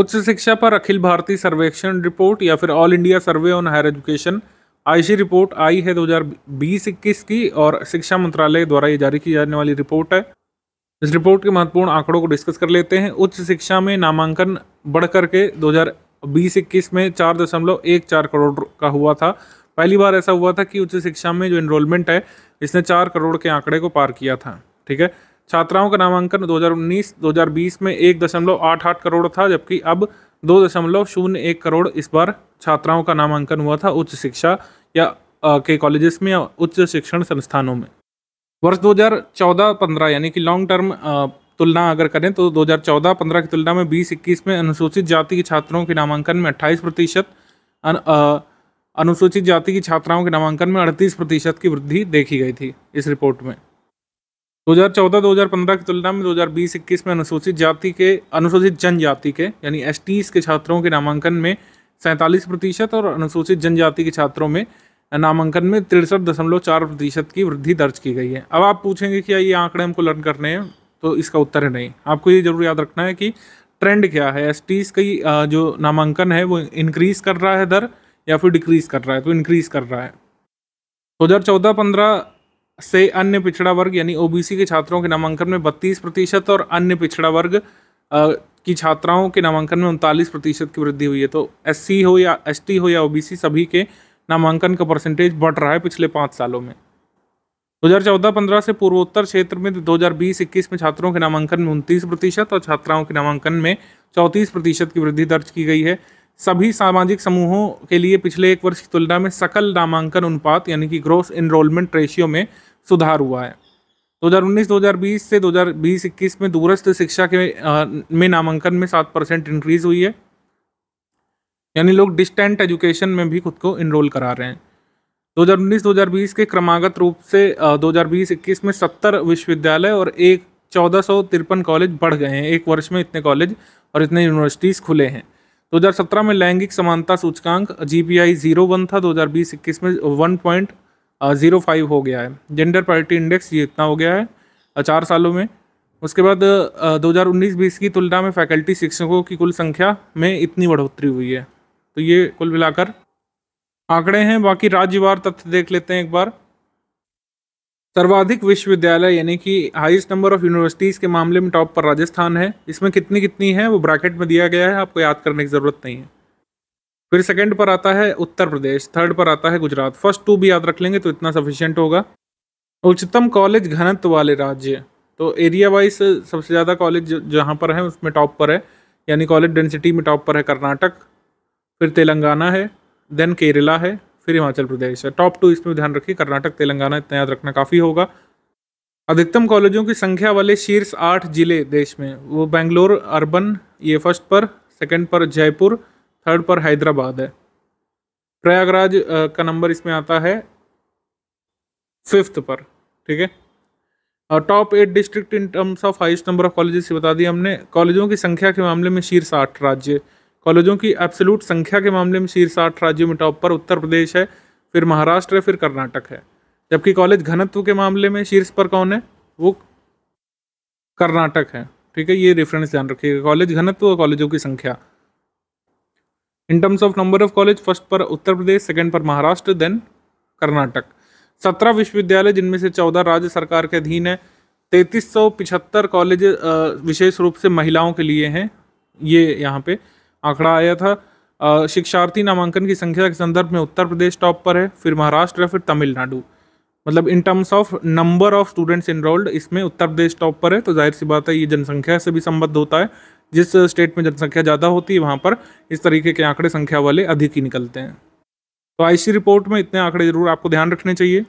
उच्च शिक्षा पर अखिल भारतीय सर्वेक्षण रिपोर्ट या फिर all India survey on higher education आईसी रिपोर्ट आई है 2020-21 की और शिक्षा मंत्रालय द्वारा ये जारी की जाने वाली रिपोर्ट है इस रिपोर्ट के महत्वपूर्ण आंकड़ों को डिस्कस कर लेते हैं उच्च शिक्षा में नामांकन बढ़ करके दो में चार दशमलव एक चार करोड़ का हुआ था पहली बार ऐसा हुआ था कि उच्च शिक्षा में जो इनरोलमेंट है इसने चार करोड़ के आंकड़े को पार किया था ठीक है छात्राओं का नामांकन 2019-2020 में एक दशमलव आठ आठ करोड़ था जबकि अब दो दशमलव शून्य एक करोड़ इस बार छात्राओं का नामांकन हुआ था उच्च शिक्षा या के कॉलेजेस में या उच्च शिक्षण संस्थानों में वर्ष 2014-15 यानी कि लॉन्ग टर्म तुलना अगर करें तो 2014-15 की तुलना में बीस इक्कीस में अनुसूचित जाति के छात्रों के नामांकन में 28 प्रतिशत अन, अनुसूचित जाति की छात्राओं के नामांकन में अड़तीस प्रतिशत की वृद्धि देखी गई थी इस रिपोर्ट में 2014-2015 की तुलना में 2020-21 में अनुसूचित जाति के अनुसूचित जनजाति के यानी एस के छात्रों के नामांकन में सैंतालीस प्रतिशत और अनुसूचित जनजाति के छात्रों में नामांकन में तिरसठ दशमलव चार प्रतिशत की वृद्धि दर्ज की गई है अब आप पूछेंगे क्या ये आंकड़े हमको लर्न करने हैं तो इसका उत्तर है नहीं आपको ये जरूर याद रखना है कि ट्रेंड क्या है एस की जो नामांकन है वो इंक्रीज कर रहा है दर या फिर डिक्रीज कर रहा है तो इंक्रीज कर रहा है दो हज़ार चौदह पंद्रह से अन्य पिछड़ा वर्ग यानी ओबीसी के छात्रों के नामांकन में बत्तीस प्रतिशत और अन्य पिछड़ा वर्ग की छात्राओं के नामांकन में उनतालीस प्रतिशत की वृद्धि हुई है तो एस हो या एस हो या ओबीसी सभी के नामांकन का परसेंटेज बढ़ रहा है पिछले पाँच सालों में 2014-15 से पूर्वोत्तर क्षेत्र में 2020-21 में छात्रों के नामांकन में उनतीस प्रतिशत और छात्राओं के नामांकन में चौंतीस प्रतिशत की वृद्धि दर्ज की गई है सभी सामाजिक समूहों के लिए पिछले एक वर्ष की तुलना में सकल नामांकन अनुपात यानी कि ग्रोस इनरोलमेंट रेशियो में सुधार हुआ है 2019-2020 से 2020-21 में दूरस्थ शिक्षा के में नामांकन में सात परसेंट इंक्रीज हुई है यानी लोग डिस्टेंट एजुकेशन में भी खुद को इनरोल करा रहे हैं 2019-2020 के क्रमागत रूप से 2020-21 में सत्तर विश्वविद्यालय और एक चौदह कॉलेज बढ़ गए हैं एक वर्ष में इतने कॉलेज और इतने यूनिवर्सिटीज़ खुले हैं 2017 में लैंगिक समानता सूचकांक G P I zero one था बीस इक्कीस में वन पॉइंट ज़ीरो फाइव हो गया है जेंडर पार्टी इंडेक्स ये इतना हो गया है चार सालों में उसके बाद 2019-20 की तुलना में फैकल्टी शिक्षकों की कुल संख्या में इतनी बढ़ोतरी हुई है तो ये कुल मिलाकर आंकड़े हैं बाकी राज्यवार तथ्य देख लेते हैं एक बार सर्वाधिक विश्वविद्यालय यानी कि हाईएस्ट नंबर ऑफ यूनिवर्सिटीज़ के मामले में टॉप पर राजस्थान है इसमें कितनी कितनी है वो ब्रैकेट में दिया गया है आपको याद करने की ज़रूरत नहीं है फिर सेकंड पर आता है उत्तर प्रदेश थर्ड पर आता है गुजरात फर्स्ट टू भी याद रख लेंगे तो इतना सफिशियंट होगा उच्चतम कॉलेज घनत्व वाले राज्य तो एरिया वाइज सबसे ज़्यादा कॉलेज जहाँ पर है उसमें टॉप पर है यानी कॉलेज डेंसिटी में टॉप पर है कर्नाटक फिर तेलंगाना है देन केरला है फिर हिमाचल प्रदेश है टॉप टू इसमें ध्यान रखिए कर्नाटक तेलंगाना इतना याद रखना काफ़ी होगा अधिकतम कॉलेजों की संख्या वाले शीर्ष आठ जिले देश में वो बेंगलोर अर्बन ये फर्स्ट पर सेकंड पर जयपुर थर्ड पर हैदराबाद है प्रयागराज का नंबर इसमें आता है फिफ्थ पर ठीक है और top eight district in terms of highest number of colleges बता दिए हमने कॉलेजों की संख्या के मामले में शीर्ष आठ राज्य कॉलेजों की एब्सोलूट संख्या के मामले में शीर्ष आठ राज्यों में टॉप पर उत्तर प्रदेश है फिर महाराष्ट्र है फिर कर्नाटक है जबकि कॉलेज घनत्व के मामले में शीर्ष पर कौन है वो कर्नाटक है ठीक है ये रेफरेंस ध्यान रखिएगा कॉलेज घनत्व और कॉलेजों की संख्या in terms of number of college first पर उत्तर प्रदेश सेकंड पर महाराष्ट्र देन कर्नाटक सत्रह विश्वविद्यालय जिनमें से चौदह राज्य सरकार के अधीन है तैतीस सौ पिछहत्तर कॉलेज विशेष रूप से महिलाओं के लिए हैं ये यहाँ पे आंकड़ा आया था शिक्षार्थी नामांकन की संख्या के संदर्भ में उत्तर प्रदेश टॉप पर है फिर महाराष्ट्र है फिर तमिलनाडु मतलब in terms of number of students enrolled इसमें उत्तर प्रदेश टॉप पर है तो जाहिर सी बात है ये जनसंख्या से भी संबद्ध होता है जिस स्टेट में जनसंख्या ज़्यादा होती है वहाँ पर इस तरीके के आंकड़े संख्या वाले अधिक ही निकलते हैं तो आईसी रिपोर्ट में इतने आंकड़े जरूर आपको ध्यान रखने चाहिए